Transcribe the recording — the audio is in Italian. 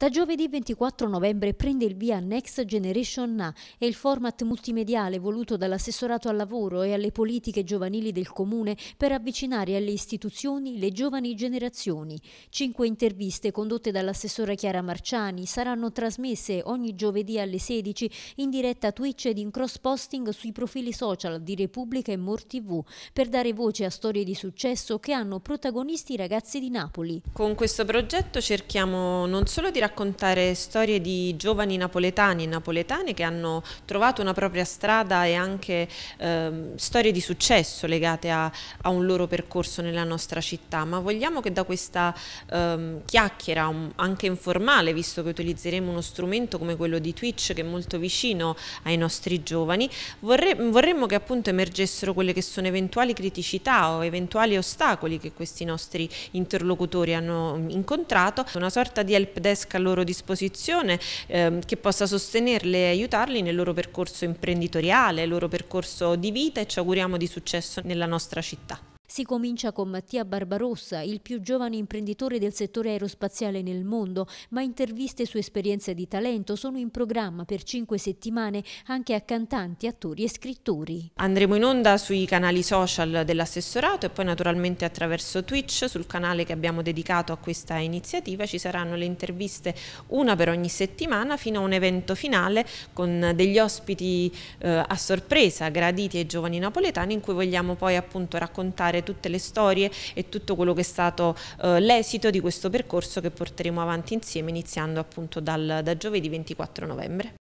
Da giovedì 24 novembre prende il via Next Generation NA e il format multimediale voluto dall'assessorato al lavoro e alle politiche giovanili del comune per avvicinare alle istituzioni le giovani generazioni. Cinque interviste condotte dall'assessora Chiara Marciani saranno trasmesse ogni giovedì alle 16 in diretta Twitch ed in cross posting sui profili social di Repubblica e Mor TV per dare voce a storie di successo che hanno protagonisti i ragazzi di Napoli. Con questo progetto cerchiamo non solo di raccontare raccontare storie di giovani napoletani e napoletane che hanno trovato una propria strada e anche ehm, storie di successo legate a, a, un loro percorso nella nostra città, ma vogliamo che da questa ehm, chiacchiera un, anche informale, visto che utilizzeremo uno strumento come quello di Twitch che è molto vicino ai nostri giovani, vorre, vorremmo che appunto emergessero quelle che sono eventuali criticità o eventuali ostacoli che questi nostri interlocutori hanno mm, incontrato, una sorta di help desk loro disposizione ehm, che possa sostenerle e aiutarli nel loro percorso imprenditoriale, il loro percorso di vita e ci auguriamo di successo nella nostra città. Si comincia con Mattia Barbarossa, il più giovane imprenditore del settore aerospaziale nel mondo, ma interviste su esperienze di talento sono in programma per cinque settimane anche a cantanti, attori e scrittori. Andremo in onda sui canali social dell'assessorato e poi naturalmente attraverso Twitch, sul canale che abbiamo dedicato a questa iniziativa, ci saranno le interviste una per ogni settimana fino a un evento finale con degli ospiti eh, a sorpresa graditi ai giovani napoletani in cui vogliamo poi appunto raccontare raccontare tutte le storie e tutto quello che è stato eh, l'esito di questo percorso che porteremo avanti insieme iniziando appunto dal, da giovedì 24 novembre.